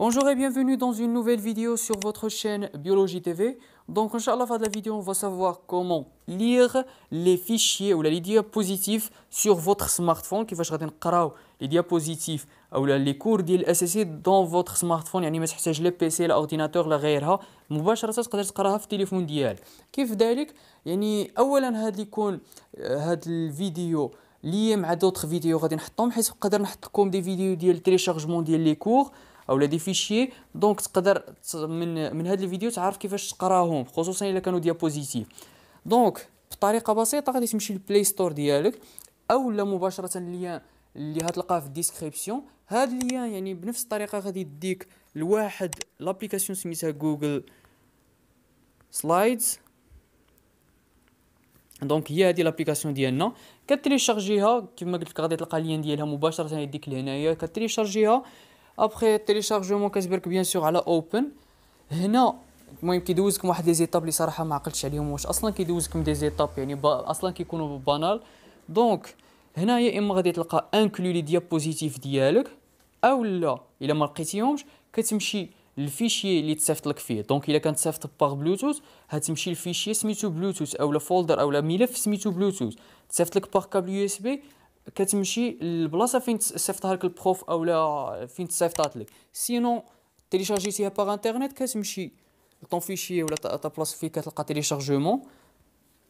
Bonjour et bienvenue dans une nouvelle vidéo sur votre chaîne Biologie TV. Donc, Inch'Allah, fin de la vidéo, on va savoir comment lire les fichiers ou les diapositives sur votre smartphone. Qui va les diapositives ou les cours d'ILSC dans votre smartphone. يعني ما تحتاج لا PC, l'ordinateur, la ordinateur لا غيرها مباشرة تقدر تقراها في التليفون ديالك. كيف ذلك؟ يعني أولا هاد يكون هاد الفيديو لي مع دوطخ فيديو غادي نحطهم حيت نقدر نحط لكم دي فيديو ديال تيليشارجمون ديال لي كور. اولا دي فيشيي دونك تقدر من من هذا الفيديو تعرف كيفاش تقراهم خصوصا الا كانوا ديابوزيتيف دونك بطريقه بسيطه غادي تمشي للبلاي ستور ديالك اولا مباشره اللين اللي غتلقاه في الديسكريبسيون هاد اللين يعني بنفس الطريقه غادي يديك لواحد لابليكاسيون سميتها جوجل سلايدز دونك هي هذه لابليكاسيون ديالنا كتريشارجيها كما قلت لك غادي تلقى اللين ديالها مباشره يعني يديك لهنايا كتريشارجيها ابخي التيليشارجمون كتبرك بيان سور على اوبن هنا المهم كيدوزكم واحد لي زيتاب اللي صراحه ما عقلتش عليهم واش اصلا كيدوزكم دي زيتاب يعني با اصلا كيكونوا بانال دونك يا اما غادي تلقى انكلو لي ديابوزيتيف ديالك او لا الا ما لقيتيهمش كتمشي الفيشي اللي تصيفط لك فيه دونك الا كان تصيفط باغ بلوتوث هتمشي الفيشي سميتو بلوتوث لا فولدر لا ملف سميتو بلوتوث تصيفط لك باغ كابل يو اس بي كتمشي للبلاصه فين صيفطها لك البروف اولا فين تصيفطات لك سينو تيليشارجيتيها باغ انترنيت كتمشي لطون فيشي ولا تا بلاصه فين كتلقى تيليشارجمون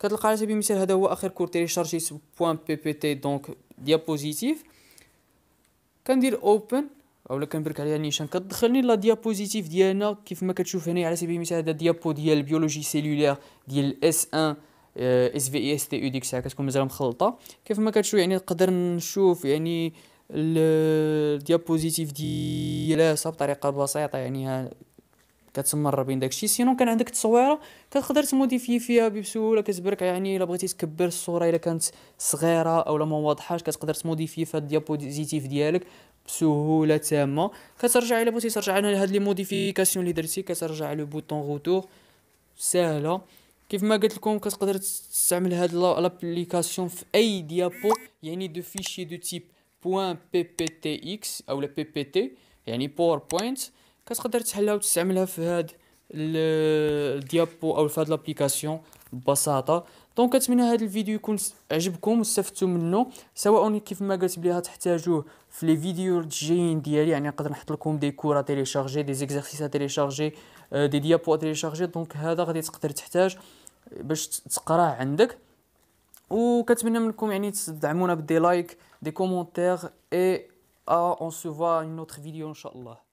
كتلقى على سبيل المثال هذا هو اخر كور تيليشارجي بوان بي بي تي دونك ديابوزيتيف كندير اوبن اولا كنبرك عليها نيشان كتدخلني لا ديابوزيتيف ديالنا كيف ما كتشوف هنا على سبيل المثال هذا ديابو ديال البيولوجي سيلولير ديال الاس 1 آه، اس في اي اس تي او ديك الساعه كتكون مازال مخلطه كيف ما كتشوف يعني نقدر نشوف يعني الديابوزيتيف ديالها بطريقه بسيطه يعني كتسمر بين داكشي سينو كان عندك تصويره كتقدر تموديفي فيها بسهوله كتبرك يعني الا بغيتي تكبر الصوره الا كانت صغيره لا ما واضحاش كتقدر تموديفي فهاد الديابوزيتيف ديالك بسهوله تامه كترجع الى بغيتي ترجع لهاد لي موديفيكاسيون اللي درتي كترجع لو بوطون غوتور سهله كيف ما قلت لكم كتقدر تستعمل هاد لابليكاسيون في اي ديابو يعني دو فيشي دو تيب بوان بي بي تي اكس او بي بي تي يعني باوربوينت كتقدر تحلها وتستعملها في هاد الديابو او في هاد لابليكاسيون ببساطه دونك كنتمنى هذا الفيديو يكون عجبكم واستفدتوا منه سواء كيف ما قلت بلي غتحتاجوه في لي فيديو الجايين ديالي يعني نقدر نحط لكم دي كورا تيليشارجي دي زيكزارسيس تيليشارجي آه، دي ديابو تيليشارجي دونك هذا غادي تقدر تحتاج باش تقراه عندك وكنتمنى منكم يعني تدعمونا بدي لايك دي كومونتير اي اه اون سو فوا اون اوتر فيديو ان شاء الله